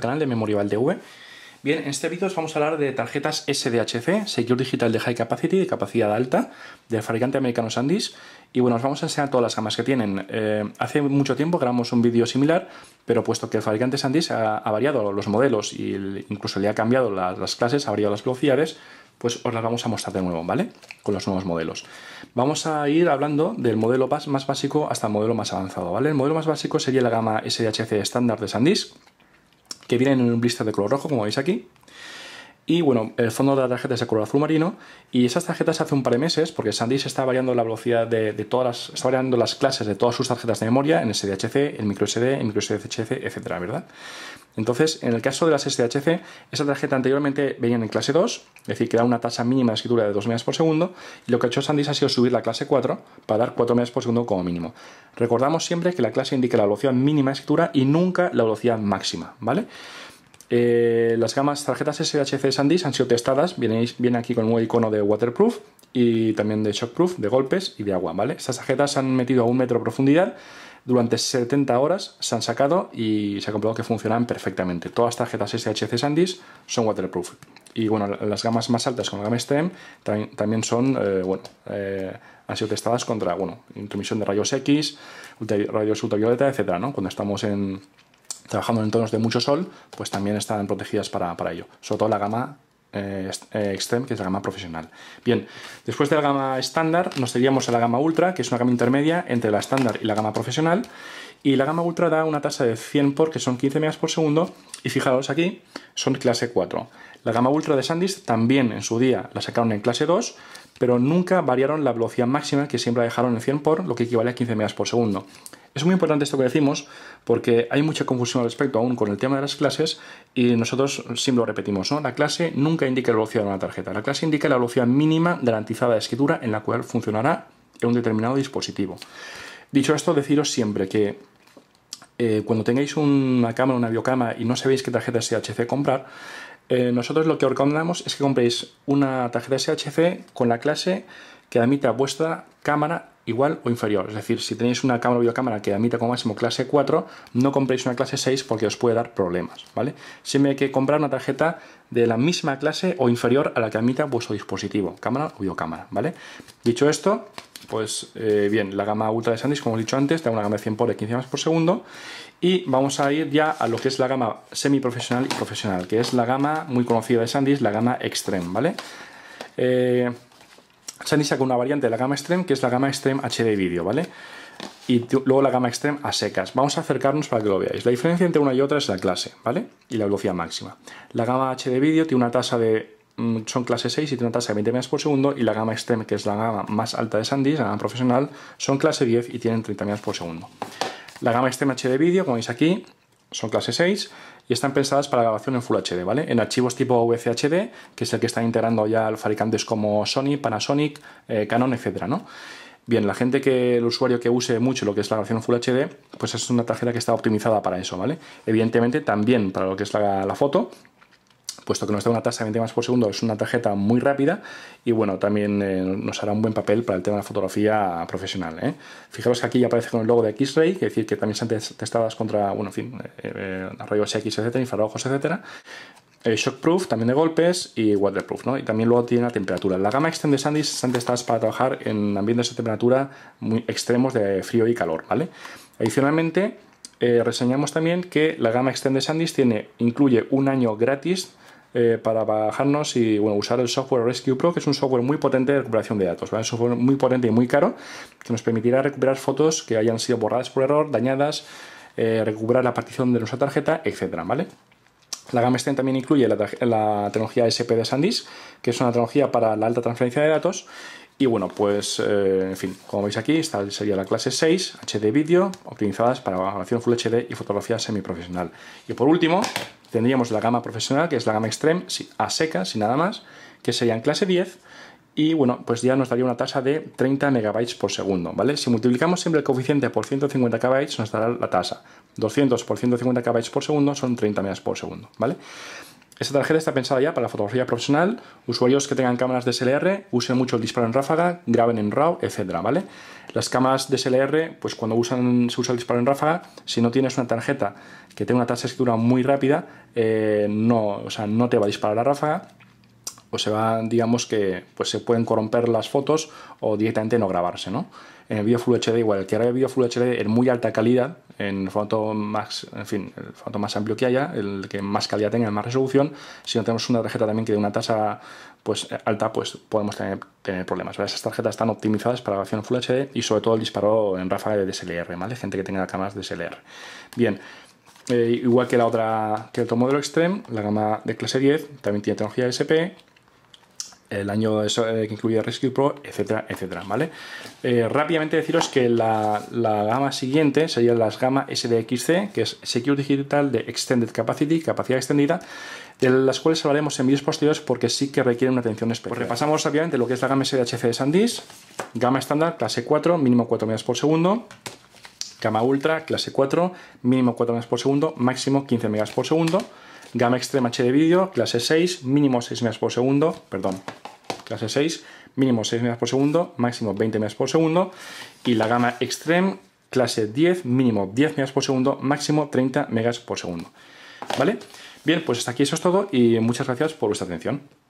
canal de Memorial Bien, en este vídeo os vamos a hablar de tarjetas SDHC, Secure Digital de High Capacity, de capacidad alta, del fabricante americano Sandisk. Y bueno, os vamos a enseñar todas las gamas que tienen. Eh, hace mucho tiempo grabamos un vídeo similar, pero puesto que el fabricante Sandisk ha, variado los modelos e incluso le ha cambiado las, clases, ha variado las velocidades, pues os las vamos a mostrar de nuevo, ¿vale? Con los nuevos modelos. Vamos a ir hablando del modelo más básico hasta el modelo más avanzado, ¿vale? El modelo más básico sería la gama SDHC estándar de SanDisk, que vienen en un blister de color rojo, como veis aquí. Y bueno, el fondo de la tarjeta es de color azul marino y esas tarjetas hace un par de meses, porque Sandisk está variando la velocidad de, todas las, está variando las clases de todas sus tarjetas de memoria en SDHC, en microSD, en microSDHC, etcétera, ¿verdad? Entonces, en el caso de las SDHC, esa tarjeta anteriormente venían en clase 2, es decir, que da una tasa mínima de escritura de 2 megas por segundo, y lo que ha hecho Sandisk ha sido subir la clase 4 para dar 4 megas por segundo como mínimo. Recordamos siempre que la clase indica la velocidad mínima de escritura y nunca la velocidad máxima, ¿vale? Eh, las gamas tarjetas SHC SanDisk han sido testadas, viene, aquí con un icono de waterproof y también de shockproof, de golpes y de agua, ¿vale? Estas tarjetas han metido a un metro de profundidad durante 70 horas se han sacado y se ha comprobado que funcionan perfectamente. Todas las tarjetas SHC SanDisk son waterproof. Y bueno, las gamas más altas con la gama STEM también, son, eh, bueno, eh, han sido testadas contra, bueno, intromisión de rayos X, rayos ultravioleta, etcétera, ¿no? Cuando estamos en, trabajando en entornos de mucho sol, pues también están protegidas para, ello. Sobre todo la gama eh, eh, Extreme, que es la gama profesional. Bien, después de la gama estándar nos iríamos a la gama Ultra, que es una gama intermedia entre la estándar y la gama profesional. Y la gama Ultra da una tasa de 100 por, que son 15 megas por segundo. Y fijaros aquí, son clase 4. La gama Ultra de Sandisk también en su día la sacaron en clase 2, pero nunca variaron la velocidad máxima que siempre la dejaron en 100 por, lo que equivale a 15 megas por segundo. Es muy importante esto que decimos porque hay mucha confusión al respecto aún con el tema de las clases y nosotros siempre lo repetimos, ¿no? La clase nunca indica la velocidad de una tarjeta, la clase indica la velocidad mínima garantizada de escritura en la cual funcionará en un determinado dispositivo. Dicho esto, deciros siempre que eh, cuando tengáis una cámara, una biocámara y no sabéis qué tarjeta SHC comprar, eh, nosotros lo que os recomendamos es que compréis una tarjeta SHC con la clase que admita vuestra cámara igual o inferior. Es decir, si tenéis una cámara o videocámara que admita como máximo clase 4, no compréis una clase 6 porque os puede dar problemas, ¿vale? Siempre hay que comprar una tarjeta de la misma clase o inferior a la que admita vuestro dispositivo, cámara o videocámara, ¿vale? Dicho esto, pues eh, bien, la gama Ultra de SanDisk, como he dicho antes, da una gama de 100 por 15 más por segundo y vamos a ir ya a lo que es la gama semiprofesional y profesional, que es la gama muy conocida de SanDisk, la gama Extreme, ¿vale? Eh, Sandy sacó una variante de la gama Extreme, que es la gama Extreme HD Video, ¿vale? Y luego la gama Extreme a secas. Vamos a acercarnos para que lo veáis. La diferencia entre una y otra es la clase, ¿vale? Y la velocidad máxima. La gama HD Video tiene una tasa de... Mm, son clase 6 y tiene una tasa de 20 ms por segundo y la gama Extreme, que es la gama más alta de Sandy, la gama profesional, son clase 10 y tienen 30 ms por segundo. La gama Extreme HD Video, como veis aquí, son clase 6 y están pensadas para grabación en Full HD, ¿vale? En archivos tipo VCHD, que es el que están integrando ya los fabricantes como Sony, Panasonic, eh, Canon, etcétera, ¿no? Bien, la gente que, el usuario que use mucho lo que es la grabación en Full HD, pues es una tarjeta que está optimizada para eso, ¿vale? Evidentemente también para lo que es la foto, puesto que nos da una tasa de 20 más por segundo, es una tarjeta muy rápida y bueno, también eh, nos hará un buen papel para el tema de la fotografía profesional. ¿eh? Fijaros que aquí ya aparece con el logo de X-Ray, que decir que también se han testado contra, bueno, en fin, eh, eh, rayos X, etcétera, infrarrojos, etcétera. Eh, shockproof también de golpes y waterproof, ¿no? Y también luego tiene la temperatura. La gama Extend de se están testadas para trabajar en ambientes de temperatura muy extremos de frío y calor, ¿vale? Adicionalmente, reseñamos también que la gama Extend de Sandy incluye un año gratis eh, para bajarnos y bueno, usar el software Rescue Pro, que es un software muy potente de recuperación de datos. Es un software muy potente y muy caro que nos permitirá recuperar fotos que hayan sido borradas por error, dañadas, eh, recuperar la partición de nuestra tarjeta, etcétera, ¿vale? La gamestand también incluye la, la, tecnología SP de SanDisk, que es una tecnología para la alta transferencia de datos, y bueno, pues eh, en fin, como veis aquí, esta sería la clase 6, HD vídeo, optimizadas para grabación Full HD y fotografía semiprofesional. Y por último, tendríamos la gama profesional, que es la gama Extreme, a seca, sin nada más, que sería en clase 10, y bueno, pues ya nos daría una tasa de 30 megabytes por segundo, ¿vale? Si multiplicamos siempre el coeficiente por 150 KB nos dará la tasa. 200 por 150 KB por segundo son 30 megas por segundo, ¿vale? Esta tarjeta está pensada ya para la fotografía profesional, usuarios que tengan cámaras DSLR, usen mucho el disparo en ráfaga, graben en RAW, etc. ¿vale? Las cámaras DSLR, pues cuando usan, se usa el disparo en ráfaga, si no tienes una tarjeta que tenga una tasa de escritura muy rápida, eh, no, o sea, no te va a disparar a ráfaga pues se van, digamos que pues se pueden corromper las fotos o directamente no grabarse, ¿no? En el video Full HD igual, el que el video Full HD en muy alta calidad, en el formato más, en fin, el más amplio que haya, el que más calidad tenga, más resolución, si no tenemos una tarjeta también que de una tasa pues alta, pues podemos tener, tener problemas. Esas tarjetas están optimizadas para grabación Full HD y sobre todo el disparo en ráfaga de DSLR, ¿vale? Gente que tenga cámaras DSLR. Bien, eh, igual que la otra, que el otro modelo Extreme, la gama de clase 10 también tiene tecnología SP el año eh, que incluye Rescue Pro, etcétera, etcétera, ¿vale? Eh, rápidamente deciros que la, gama siguiente sería las gama SDXC, que es Secure Digital de Extended Capacity, capacidad extendida, de las cuales hablaremos en vídeos posteriores porque sí que requieren una atención especial. Pues repasamos rápidamente lo que es la gama SDHC de SanDisk, gama estándar, clase 4, mínimo 4 megas por segundo, gama ultra, clase 4, mínimo 4 megas por segundo, máximo 15 megas por segundo, Gama extrema HD vídeo, clase 6, mínimo 6 megas por segundo, perdón, clase 6, mínimo 6 megas por segundo, máximo 20 megas por segundo. Y la gama extreme, clase 10, mínimo 10 megas por segundo, máximo 30 megas por segundo. ¿Vale? Bien, pues hasta aquí eso es todo y muchas gracias por vuestra atención.